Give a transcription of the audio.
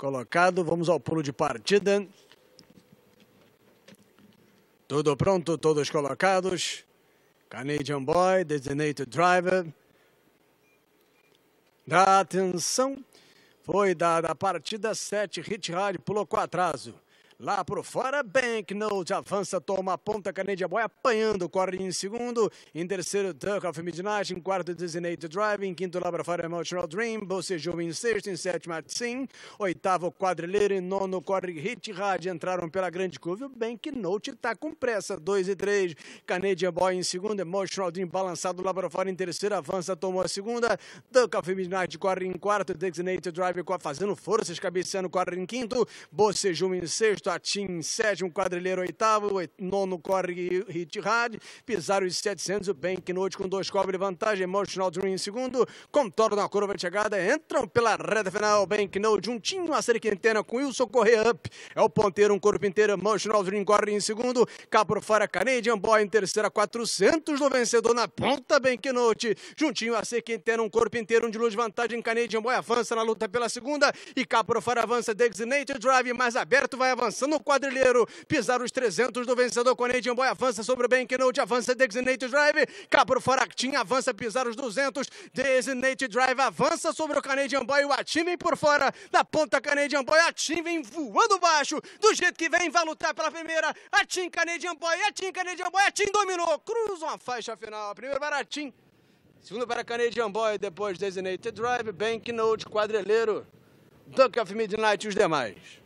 colocado. Vamos ao pulo de partida. Tudo pronto, todos colocados. Canadian Boy, Designated Driver. Da atenção, foi dada a partida 7, Hit Hard pulou com atraso. Lá pro fora, Banknote avança, toma a ponta, Canadian Boy apanhando, corre em segundo. Em terceiro, Duck of Midnight. Em quarto, Designated Drive. Em quinto, Lá para fora, Emotional Dream. Bocejou em sexto. Em sétimo, Sim. Oitavo, Quadrilheiro. Em nono, corre Hit Hard. Entraram pela grande curva. O Banknote está com pressa. 2 e 3. Canadian Boy em segundo. Emotional Dream balançado lá para fora. Em terceiro, avança, tomou a segunda. Duck of Midnight corre em quarto. Designated Drive fazendo forças, cabeceando, corre em quinto. Bocejou em sexto. Tatim, sétimo quadrilheiro, oitavo, nono corre Hard Pizarro os 700, o Banknote com dois cobre vantagem, Emotional Dream em segundo, Contorno na curva de chegada, entram pela reta final, Banknote juntinho, a Quintena com Wilson Correia Up, é o ponteiro, um corpo inteiro, Emotional Dream corre em segundo, cá por fora, Canadian Boy em terceira, 400 do vencedor na ponta, Banknote, juntinho a Quintena, um corpo inteiro, um de luz vantagem, Canadian Boy avança na luta pela segunda e cá por fora avança Designated Drive, mais aberto vai avançar no quadrilheiro, pisar os 300 do vencedor, Canadian Boy avança sobre o Banknote, avança Designated Drive, Cabro Foractin avança, pisar os 200, Designated Drive avança sobre o Canadian Boy, o vem por fora, da ponta Canadian Boy, vem voando baixo, do jeito que vem, vai lutar pela primeira, Atim Canadian Boy, Atim Canadian Boy, Atim dominou, cruza uma faixa final, primeiro para Atim, segundo para Canadian Boy, depois Designated Drive, Banknote, Quadrilheiro, Duck of Midnight e os demais.